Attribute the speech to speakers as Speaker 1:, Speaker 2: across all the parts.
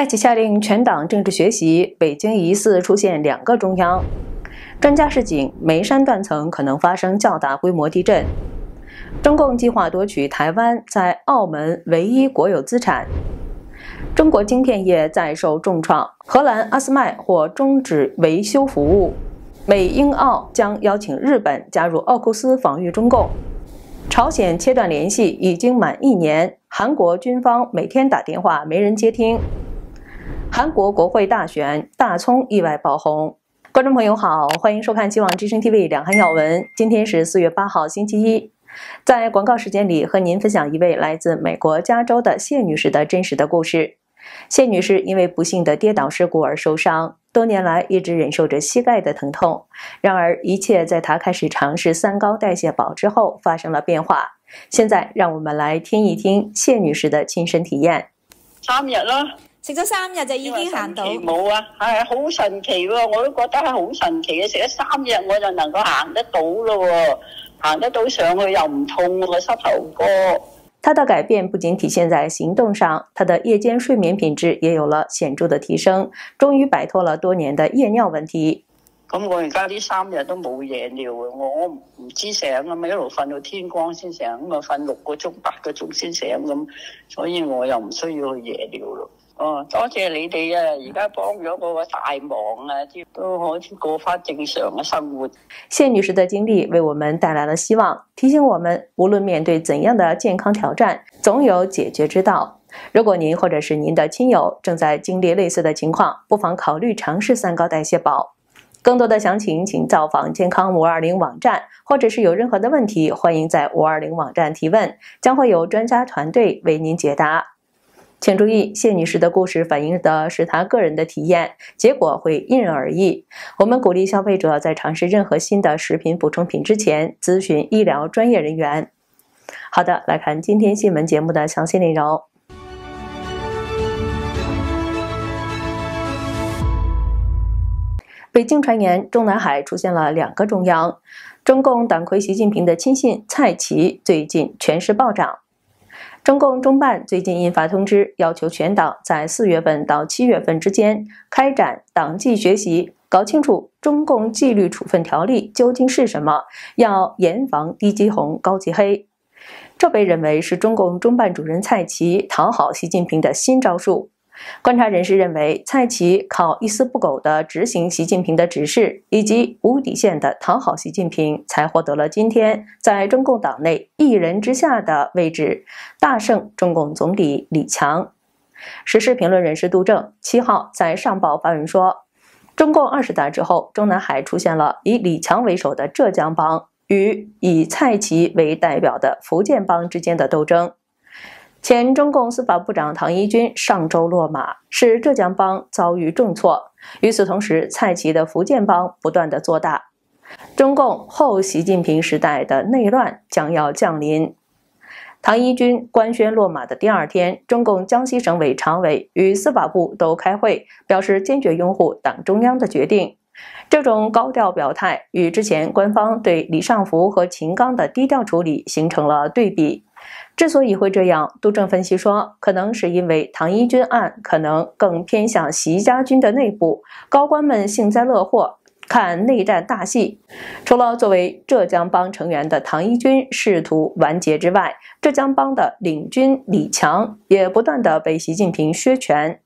Speaker 1: 再次下令全党政治学习。北京疑似出现两个中央。专家示警：眉山断层可能发生较大规模地震。中共计划夺取台湾，在澳门唯一国有资产。中国晶片业再受重创，荷兰阿斯麦或终止维修服务。美英澳将邀请日本加入奥库斯防御中共。朝鲜切断联系已经满一年，韩国军方每天打电话没人接听。韩国国会大选，大葱意外爆红。观众朋友好，欢迎收看《期望之声 TV》两韩要闻。今天是四月八号，星期一。在广告时间里，和您分享一位来自美国加州的谢女士的真实的故事。谢女士因为不幸的跌倒事故而受伤，多年来一直忍受着膝盖的疼痛。然而，一切在她开始尝试三高代谢宝之后发生了变化。现在，让我们来听一听谢女士的亲身体验。三日了。食咗三日就已经行到，冇啊，系好神奇喎！我都觉得系好神奇嘅，食咗三日我就能够行得到咯，行得到上去又唔痛个膝头哥。他的改变不仅体现在行动上，他的夜间睡眠品质也有了显著的提升，终于摆脱了多年的夜尿问题。咁我而家呢三日都冇夜尿嘅，我唔知醒咁一路瞓到天光先醒咁啊，瞓六个钟八个钟先醒咁，所以我又唔需要去夜尿咯。哦，多谢你哋啊！而家帮咗我个大忙啊，都好似过翻正常嘅生活。谢女士的经历为我们带来了希望，提醒我们无论面对怎样的健康挑战，总有解决之道。如果您或者是您的亲友正在经历类似的情况，不妨考虑尝试三高代谢宝。更多的详情，请造访健康五二零网站，或者是有任何的问题，欢迎在五二零网站提问，将会有专家团队为您解答。请注意，谢女士的故事反映的是她个人的体验，结果会因人而异。我们鼓励消费者在尝试任何新的食品补充品之前咨询医疗专业人员。好的，来看今天新闻节目的详细内容。北京传言，中南海出现了两个中央，中共党魁习近平的亲信蔡奇最近全市暴涨。中共中办最近印发通知，要求全党在四月份到七月份之间开展党纪学习，搞清楚中共纪律处分条例究竟是什么，要严防低级红、高级黑。这被认为是中共中办主任蔡奇讨好习近平的新招数。观察人士认为，蔡奇靠一丝不苟地执行习近平的指示，以及无底线地讨好习近平，才获得了今天在中共党内一人之下的位置，大胜中共总理李强。时事评论人士杜正七号在上报发文说，中共二十大之后，中南海出现了以李强为首的浙江帮与以蔡奇为代表的福建帮之间的斗争。前中共司法部长唐一军上周落马，使浙江帮遭遇重挫。与此同时，蔡奇的福建帮不断的做大。中共后习近平时代的内乱将要降临。唐一军官宣落马的第二天，中共江西省委常委与司法部都开会，表示坚决拥护党中央的决定。这种高调表态与之前官方对李尚福和秦刚的低调处理形成了对比。之所以会这样，杜正分析说，可能是因为唐一军案可能更偏向习家军的内部，高官们幸灾乐祸，看内战大戏。除了作为浙江帮成员的唐一军试图完结之外，浙江帮的领军李强也不断的被习近平削权，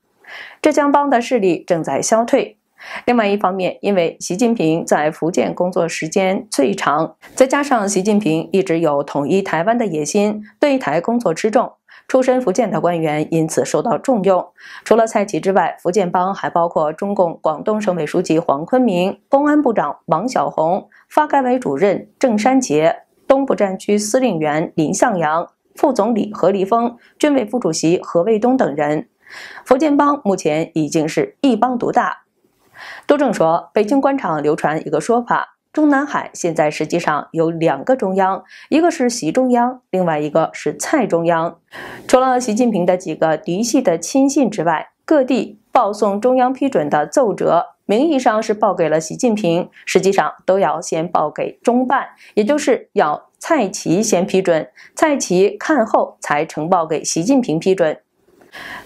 Speaker 1: 浙江帮的势力正在消退。另外一方面，因为习近平在福建工作时间最长，再加上习近平一直有统一台湾的野心，对台工作之重，出身福建的官员因此受到重用。除了蔡奇之外，福建帮还包括中共广东省委书记黄坤明、公安部长王小红、发改委主任郑山杰、东部战区司令员林向阳、副总理何立峰、军委副主席何卫东等人。福建帮目前已经是一帮独大。周正说，北京官场流传一个说法：中南海现在实际上有两个中央，一个是习中央，另外一个是蔡中央。除了习近平的几个嫡系的亲信之外，各地报送中央批准的奏折，名义上是报给了习近平，实际上都要先报给中办，也就是要蔡奇先批准，蔡奇看后才呈报给习近平批准。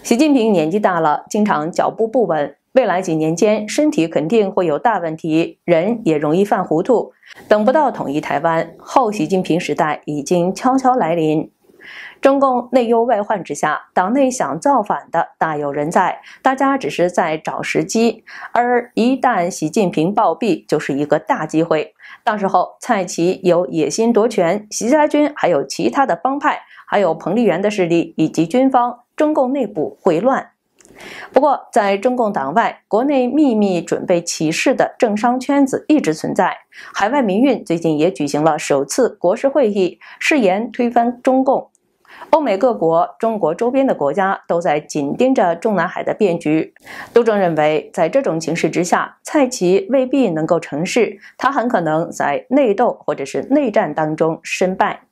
Speaker 1: 习近平年纪大了，经常脚步不稳。未来几年间，身体肯定会有大问题，人也容易犯糊涂。等不到统一台湾后，习近平时代已经悄悄来临。中共内忧外患之下，党内想造反的大有人在，大家只是在找时机。而一旦习近平暴毙，就是一个大机会。到时候，蔡奇有野心夺权，习家军还有其他的帮派，还有彭丽媛的势力以及军方，中共内部会乱。不过，在中共党外，国内秘密准备起事的政商圈子一直存在。海外民运最近也举行了首次国事会议，誓言推翻中共。欧美各国、中国周边的国家都在紧盯着中南海的变局。杜正认为，在这种形势之下，蔡奇未必能够成事，他很可能在内斗或者是内战当中身败。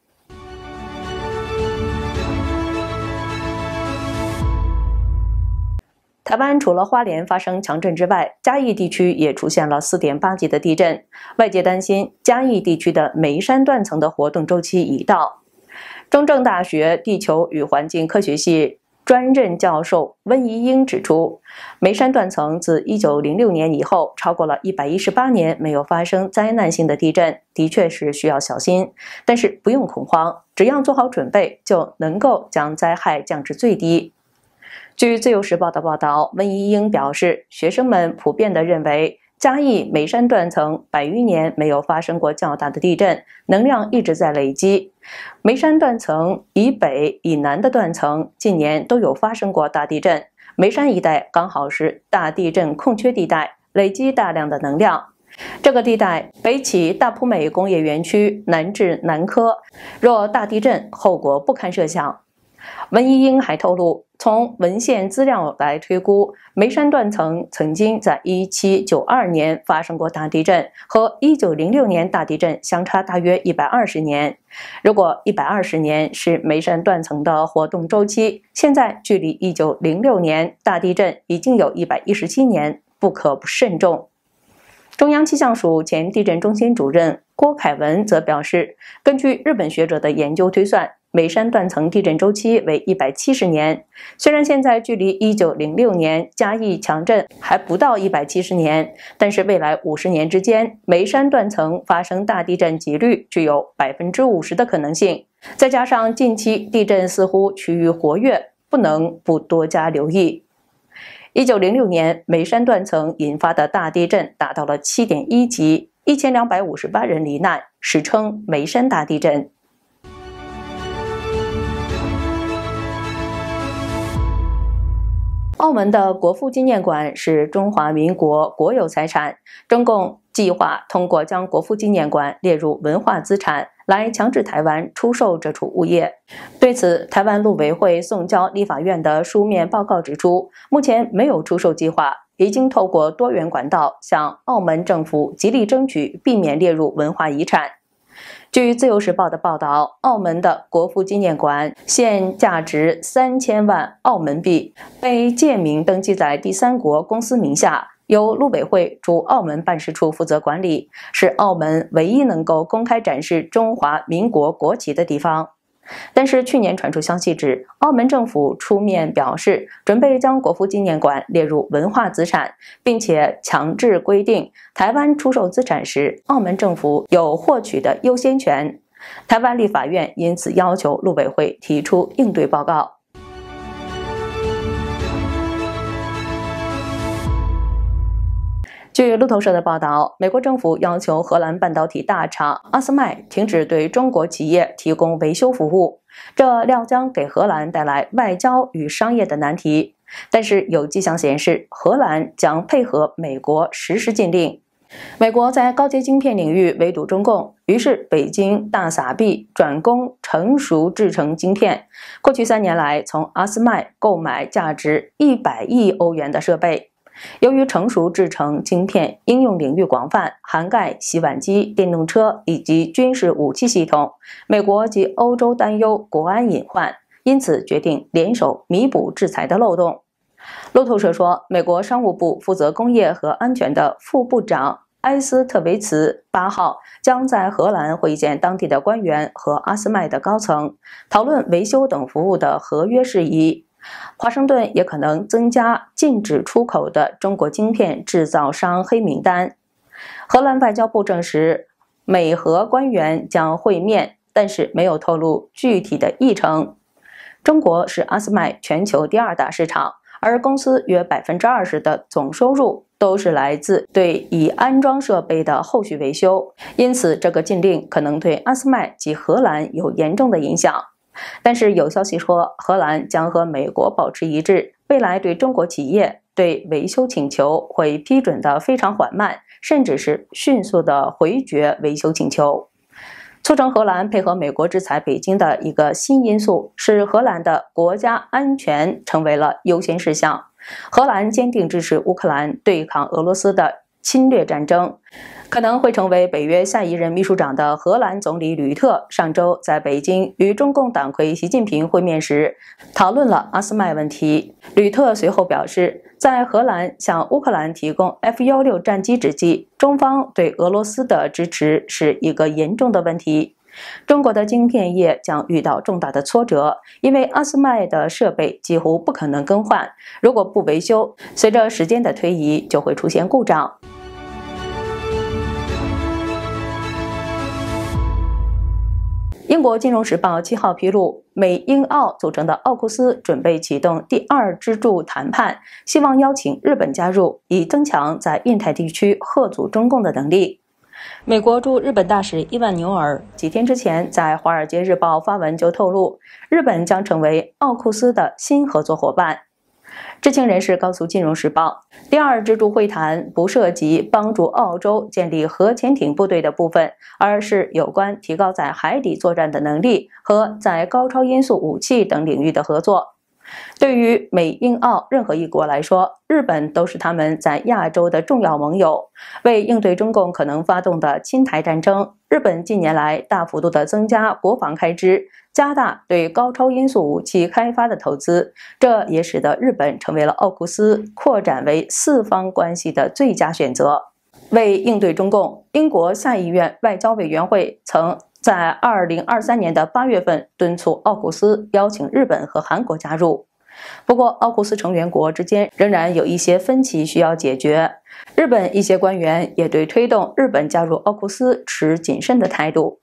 Speaker 1: 台湾除了花莲发生强震之外，嘉义地区也出现了四点八级的地震。外界担心嘉义地区的眉山断层的活动周期已到。中正大学地球与环境科学系专任教授温怡英指出，眉山断层自一九零六年以后超过了一百一十八年没有发生灾难性的地震，的确是需要小心，但是不用恐慌，只要做好准备，就能够将灾害降至最低。据《自由时报》的报道，温仪英表示，学生们普遍的认为，嘉义眉山断层百余年没有发生过较大的地震，能量一直在累积。眉山断层以北、以南的断层近年都有发生过大地震，眉山一带刚好是大地震空缺地带，累积大量的能量。这个地带北起大埔美工业园区，南至南科，若大地震，后果不堪设想。文一英还透露，从文献资料来推估，眉山断层曾经在1792年发生过大地震，和1906年大地震相差大约120年。如果120年是眉山断层的活动周期，现在距离1906年大地震已经有一百一十七年，不可不慎重。中央气象署前地震中心主任郭凯文则表示，根据日本学者的研究推算。眉山断层地震周期为一百七十年，虽然现在距离一九零六年嘉义强震还不到一百七十年，但是未来五十年之间，眉山断层发生大地震几率具有百分之五十的可能性。再加上近期地震似乎趋于活跃，不能不多加留意。一九零六年眉山断层引发的大地震达到了七点一级，一千两百五十八人罹难，史称眉山大地震。澳门的国父纪念馆是中华民国国有财产，中共计划通过将国父纪念馆列入文化资产来强制台湾出售这处物业。对此，台湾陆委会送交立法院的书面报告指出，目前没有出售计划，已经透过多元管道向澳门政府极力争取，避免列入文化遗产。据《自由时报》的报道，澳门的国父纪念馆现价值三千万澳门币，被借名登记在第三国公司名下，由陆委会驻澳门办事处负责管理，是澳门唯一能够公开展示中华民国国旗的地方。但是去年传出消息指，澳门政府出面表示准备将国父纪念馆列入文化资产，并且强制规定台湾出售资产时，澳门政府有获取的优先权。台湾立法院因此要求陆委会提出应对报告。据路透社的报道，美国政府要求荷兰半导体大厂阿斯麦停止对中国企业提供维修服务，这料将给荷兰带来外交与商业的难题。但是有迹象显示，荷兰将配合美国实施禁令。美国在高阶晶片领域围堵中共，于是北京大撒币转攻成熟制成晶片。过去三年来，从阿斯麦购买价值一百亿欧元的设备。由于成熟制成晶片应用领域广泛，涵盖洗碗机、电动车以及军事武器系统，美国及欧洲担忧国安隐患，因此决定联手弥补制裁的漏洞。路透社说，美国商务部负责工业和安全的副部长埃斯特维茨八号将在荷兰会见当地的官员和阿斯麦的高层，讨论维修等服务的合约事宜。华盛顿也可能增加禁止出口的中国晶片制造商黑名单。荷兰外交部证实，美荷官员将会面，但是没有透露具体的议程。中国是阿斯麦全球第二大市场，而公司约百分之二十的总收入都是来自对已安装设备的后续维修，因此这个禁令可能对阿斯麦及荷兰有严重的影响。但是有消息说，荷兰将和美国保持一致，未来对中国企业对维修请求会批准的非常缓慢，甚至是迅速的回绝维修请求。促成荷兰配合美国制裁北京的一个新因素是，荷兰的国家安全成为了优先事项。荷兰坚定支持乌克兰对抗俄罗斯的。侵略战争可能会成为北约下一任秘书长的荷兰总理吕特上周在北京与中共党魁习近平会面时，讨论了阿斯麦问题。吕特随后表示，在荷兰向乌克兰提供 F- 幺六战机之际，中方对俄罗斯的支持是一个严重的问题。中国的晶片业将遇到重大的挫折，因为阿斯麦的设备几乎不可能更换。如果不维修，随着时间的推移，就会出现故障。英国金融时报七号披露，美英澳组成的奥库斯准备启动第二支柱谈判，希望邀请日本加入，以增强在印太地区贺阻中共的能力。美国驻日本大使伊万纽尔几天之前在《华尔街日报》发文就透露，日本将成为奥库斯的新合作伙伴。知情人士告诉《金融时报》，第二支柱会谈不涉及帮助澳洲建立核潜艇部队的部分，而是有关提高在海底作战的能力和在高超音速武器等领域的合作。对于美、英、澳任何一国来说，日本都是他们在亚洲的重要盟友。为应对中共可能发动的侵台战争，日本近年来大幅度地增加国防开支。加大对高超音速武器开发的投资，这也使得日本成为了奥库斯扩展为四方关系的最佳选择。为应对中共，英国下议院外交委员会曾在2023年的8月份敦促奥库斯邀请日本和韩国加入。不过，奥库斯成员国之间仍然有一些分歧需要解决。日本一些官员也对推动日本加入奥库斯持谨慎的态度。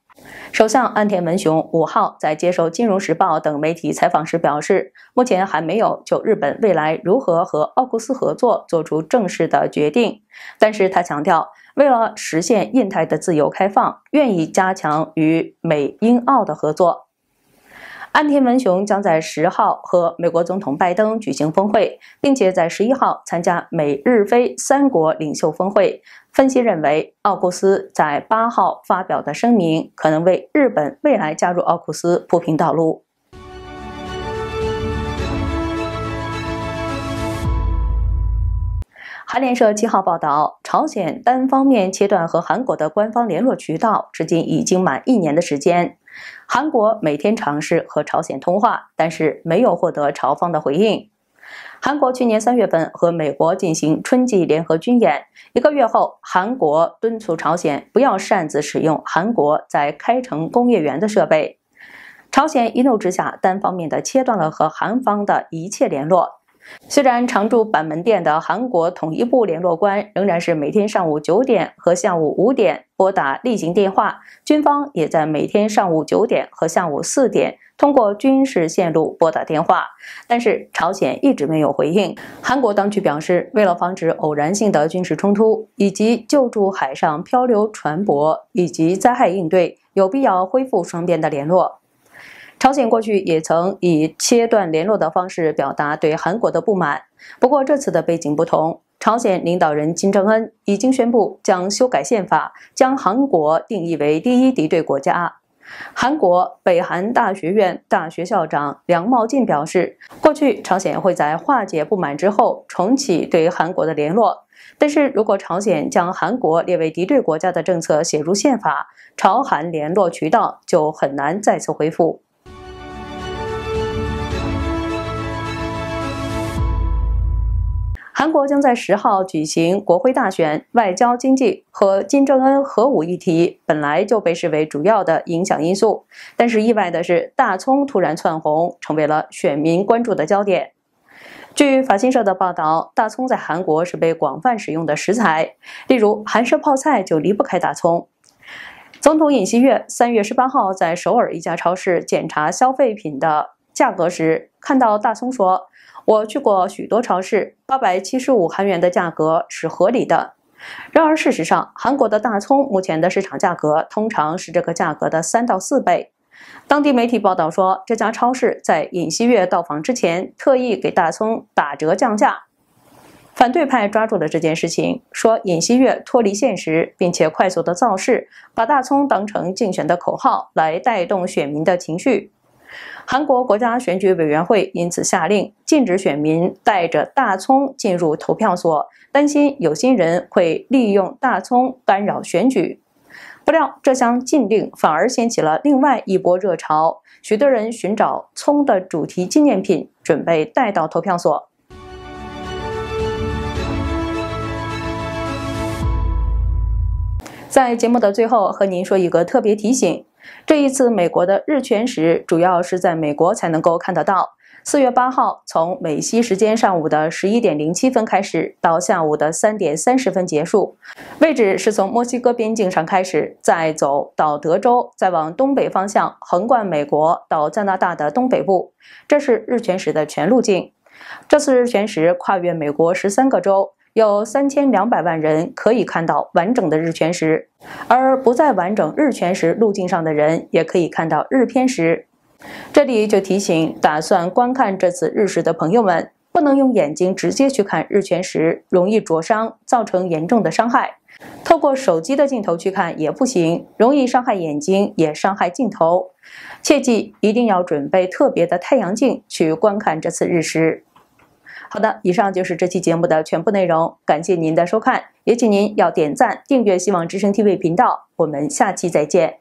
Speaker 1: 首相岸田文雄五号在接受《金融时报》等媒体采访时表示，目前还没有就日本未来如何和奥库斯合作做出正式的决定。但是他强调，为了实现印太的自由开放，愿意加强与美英澳的合作。岸田文雄将在十号和美国总统拜登举行峰会，并且在十一号参加美日非三国领袖峰会。分析认为，奥库斯在八号发表的声明可能为日本未来加入奥库斯铺平道路。韩联社七号报道，朝鲜单方面切断和韩国的官方联络渠道，至今已经满一年的时间。韩国每天尝试和朝鲜通话，但是没有获得朝方的回应。韩国去年三月份和美国进行春季联合军演，一个月后，韩国敦促朝鲜不要擅自使用韩国在开城工业园的设备，朝鲜一怒之下单方面的切断了和韩方的一切联络。虽然常驻板门店的韩国统一部联络官仍然是每天上午九点和下午五点拨打例行电话，军方也在每天上午九点和下午四点通过军事线路拨打电话，但是朝鲜一直没有回应。韩国当局表示，为了防止偶然性的军事冲突，以及救助海上漂流船舶以及灾害应对，有必要恢复双边的联络。朝鲜过去也曾以切断联络的方式表达对韩国的不满，不过这次的背景不同。朝鲜领导人金正恩已经宣布将修改宪法，将韩国定义为第一敌对国家。韩国北韩大学院大学校长梁茂进表示，过去朝鲜会在化解不满之后重启对韩国的联络，但是如果朝鲜将韩国列为敌对国家的政策写入宪法，朝韩联络渠道就很难再次恢复。韩国将在十号举行国会大选，外交、经济和金正恩核武议题本来就被视为主要的影响因素，但是意外的是，大葱突然窜红，成为了选民关注的焦点。据法新社的报道，大葱在韩国是被广泛使用的食材，例如韩式泡菜就离不开大葱。总统尹锡悦三月十八号在首尔一家超市检查消费品的价格时，看到大葱说。我去过许多超市，八百七十五韩元的价格是合理的。然而，事实上，韩国的大葱目前的市场价格通常是这个价格的三到四倍。当地媒体报道说，这家超市在尹锡悦到访之前特意给大葱打折降价。反对派抓住了这件事情，说尹锡悦脱离现实，并且快速的造势，把大葱当成竞选的口号来带动选民的情绪。韩国国家选举委员会因此下令禁止选民带着大葱进入投票所，担心有心人会利用大葱干扰选举。不料，这项禁令反而掀起了另外一波热潮，许多人寻找葱的主题纪念品，准备带到投票所。在节目的最后，和您说一个特别提醒。这一次美国的日全食主要是在美国才能够看得到。四月八号，从美西时间上午的十一点零七分开始，到下午的三点三十分结束。位置是从墨西哥边境上开始，再走到德州，再往东北方向横贯美国到加拿大的东北部。这是日全食的全路径。这次日全食跨越美国十三个州。有三千两百万人可以看到完整的日全食，而不在完整日全食路径上的人也可以看到日偏食。这里就提醒打算观看这次日食的朋友们，不能用眼睛直接去看日全食，容易灼伤，造成严重的伤害。透过手机的镜头去看也不行，容易伤害眼睛，也伤害镜头。切记一定要准备特别的太阳镜去观看这次日食。好的，以上就是这期节目的全部内容。感谢您的收看，也请您要点赞、订阅《希望之声》TV 频道。我们下期再见。